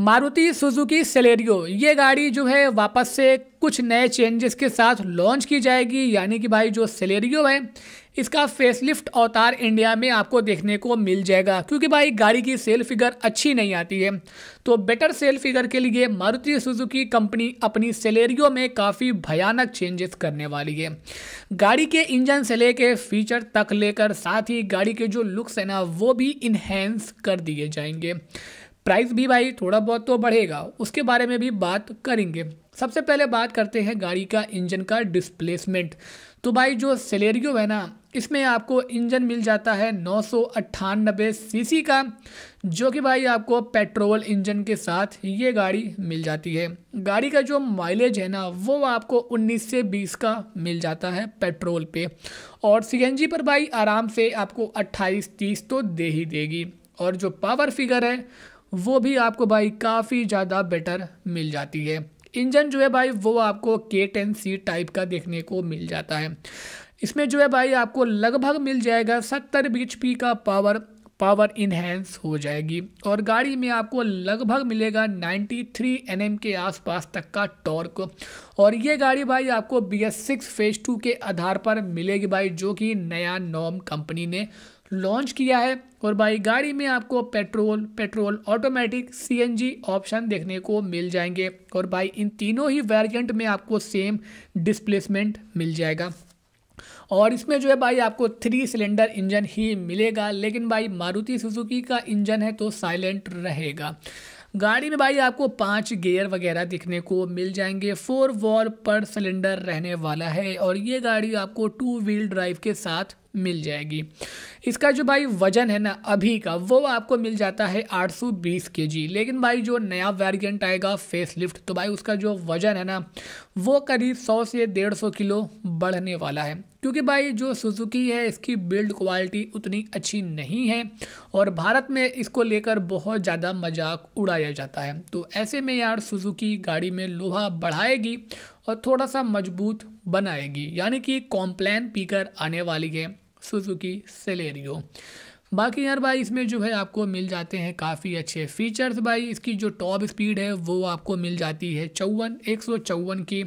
Maruti Suzuki Celerio ये गाड़ी जो है वापस से कुछ नए चेंजेस के साथ लॉन्च की जाएगी यानी कि भाई जो सेलेरियो है इसका फेसलिफ्ट अवतार इंडिया में आपको देखने को मिल जाएगा क्योंकि भाई गाड़ी की सेल फिगर अच्छी नहीं आती है तो बेटर सेल फिगर के लिए मारुति सुजुकी कंपनी अपनी सेलेरियो में काफ़ी भयानक चेंजेस करने वाली है गाड़ी के इंजन से लेकर फीचर तक लेकर साथ ही गाड़ी के जो लुक्स हैं ना वो भी इन्हेंस कर दिए जाएंगे प्राइस भी भाई थोड़ा बहुत तो बढ़ेगा उसके बारे में भी बात करेंगे सबसे पहले बात करते हैं गाड़ी का इंजन का डिस्प्लेसमेंट तो भाई जो सेलेरियो है ना इसमें आपको इंजन मिल जाता है नौ सीसी का जो कि भाई आपको पेट्रोल इंजन के साथ ये गाड़ी मिल जाती है गाड़ी का जो माइलेज है ना वो आपको 19 से 20 का मिल जाता है पेट्रोल पे और सीएनजी पर भाई आराम से आपको 28 30 तो दे ही देगी और जो पावर फिगर है वो भी आपको भाई काफ़ी ज़्यादा बेटर मिल जाती है इंजन जो है भाई वो आपको के टेन सी टाइप का देखने को मिल जाता है इसमें जो है भाई आपको लगभग मिल जाएगा सत्तर बीच का पावर पावर इन्हेंस हो जाएगी और गाड़ी में आपको लगभग मिलेगा 93 थ्री के आसपास तक का टॉर्क और ये गाड़ी भाई आपको B S six phase two के आधार पर मिलेगी भाई जो कि नया नॉम कंपनी ने लॉन्च किया है और भाई गाड़ी में आपको petrol petrol automatic CNG option देखने को मिल जाएंगे और भाई इन तीनों ही वेरिएंट में आपको सेम डिस्प्लेसमेंट मिल जाएगा और इसमें जो है भाई आपको थ्री सिलेंडर इंजन ही मिलेगा लेकिन भाई मारुति सुजुकी का इंजन है तो साइलेंट रहेगा गाड़ी में भाई आपको पाँच गेयर वगैरह दिखने को मिल जाएंगे फोर वॉल पर सिलेंडर रहने वाला है और ये गाड़ी आपको टू व्हील ड्राइव के साथ मिल जाएगी इसका जो भाई वज़न है ना अभी का वो आपको मिल जाता है 820 जी लेकिन भाई जो नया वेरिएंट आएगा फेस लिफ्ट तो भाई उसका जो वज़न है ना वो करीब 100 से 150 किलो बढ़ने वाला है क्योंकि भाई जो सुजुकी है इसकी बिल्ड क्वालिटी उतनी अच्छी नहीं है और भारत में इसको लेकर बहुत ज़्यादा मजाक उड़ाया जाता है तो ऐसे में यार सुजुकी गाड़ी में लोहा बढ़ाएगी और थोड़ा सा मजबूत बनाएगी यानी कि कॉम्प्लान पीकर आने वाली है सुजुकी सेलेरियो बाकी यार भाई इसमें जो है आपको मिल जाते हैं काफ़ी अच्छे फीचर्स भाई इसकी जो टॉप स्पीड है वो आपको मिल जाती है चौवन एक सौ चौवन की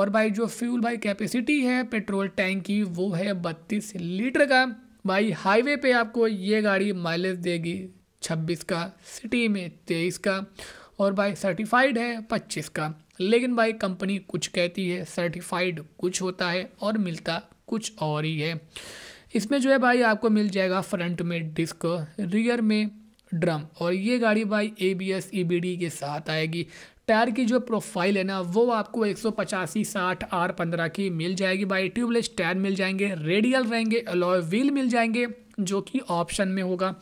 और भाई जो फ्यूल भाई कैपेसिटी है पेट्रोल टैंक की वो है बत्तीस लीटर का भाई हाईवे पे आपको ये गाड़ी माइलेज देगी छब्बीस का सिटी में तेईस का और भाई सर्टिफाइड है पच्चीस का लेकिन भाई कंपनी कुछ कहती है सर्टिफाइड कुछ होता है और मिलता कुछ और ही है इसमें जो है भाई आपको मिल जाएगा फ्रंट में डिस्क रियर में ड्रम और ये गाड़ी भाई A B S E B D के साथ आएगी टायर की जो प्रोफाइल है ना वो आपको एक सौ पचासी साठ आर पंद्रह की मिल जाएगी भाई ट्यूबलेस टायर मिल जाएंगे रेडियल रहेंगे अलॉय व्हील मिल जाएंगे जो कि ऑप्शन में होगा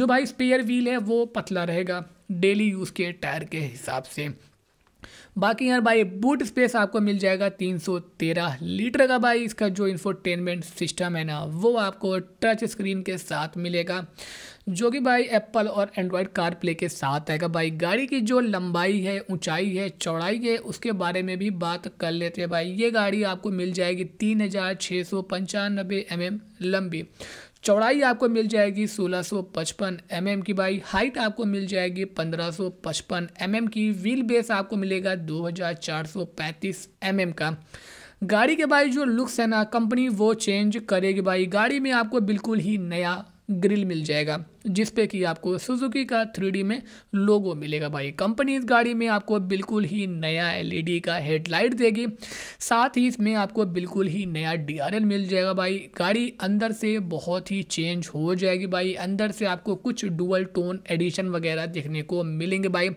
जो भाई स्पेयर व्हील है वो पतला रहेगा डेली यूज़ के टायर के हिसाब से बाकी यार भाई बूट स्पेस आपको मिल जाएगा 313 लीटर का भाई इसका जो इन्फोटेनमेंट सिस्टम है ना वो आपको टच स्क्रीन के साथ मिलेगा जो कि भाई एप्पल और एंड्रॉयड कार प्ले के साथ आएगा भाई गाड़ी की जो लंबाई है ऊंचाई है चौड़ाई है उसके बारे में भी बात कर लेते हैं भाई ये गाड़ी आपको मिल जाएगी तीन हज़ार छः सौ पंचानबे एम एम लंबी चौड़ाई आपको मिल जाएगी सोलह सौ पचपन एम एम की भाई हाइट आपको मिल जाएगी पंद्रह सौ पचपन एम एम की व्हील बेस आपको मिलेगा दो हज़ार चार सौ पैंतीस एम एम का गाड़ी के भाई जो लुक्स है ना कंपनी वो चेंज करेगी भाई गाड़ी में आपको बिल्कुल ही नया ग्रिल मिल जाएगा जिस पे कि आपको सुजुकी का थ्री में लोगो मिलेगा भाई कंपनी इस गाड़ी में आपको बिल्कुल ही नया एलईडी e का हेडलाइट देगी साथ ही इसमें आपको बिल्कुल ही नया डीआरएल मिल जाएगा भाई गाड़ी अंदर से बहुत ही चेंज हो जाएगी भाई अंदर से आपको कुछ डुअल टोन एडिशन वगैरह देखने को मिलेंगे भाई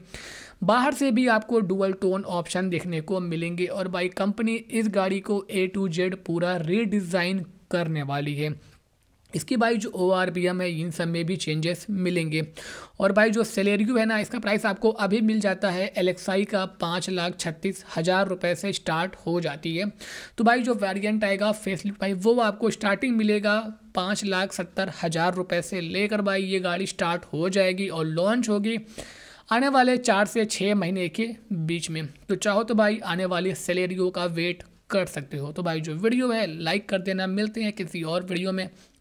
बाहर से भी आपको डुअल टोन ऑप्शन देखने को मिलेंगे और भाई कंपनी इस गाड़ी को ए टू जेड पूरा रीडिज़ाइन करने वाली है इसकी भाई जो ओ आर पी एम है इन सब में भी चेंजेस मिलेंगे और भाई जो सेलेरियो है ना इसका प्राइस आपको अभी मिल जाता है एलेक्साई का पाँच लाख छत्तीस हज़ार रुपये से स्टार्ट हो जाती है तो भाई जो वेरिएंट आएगा फेसलिफ्ट भाई वो आपको स्टार्टिंग मिलेगा पाँच लाख सत्तर हज़ार रुपये से लेकर भाई ये गाड़ी स्टार्ट हो जाएगी और लॉन्च होगी आने वाले चार से छः महीने के बीच में तो चाहो तो भाई आने वाली सेलेरियो का वेट कर सकते हो तो भाई जो वीडियो है लाइक कर देना मिलते हैं किसी और वीडियो में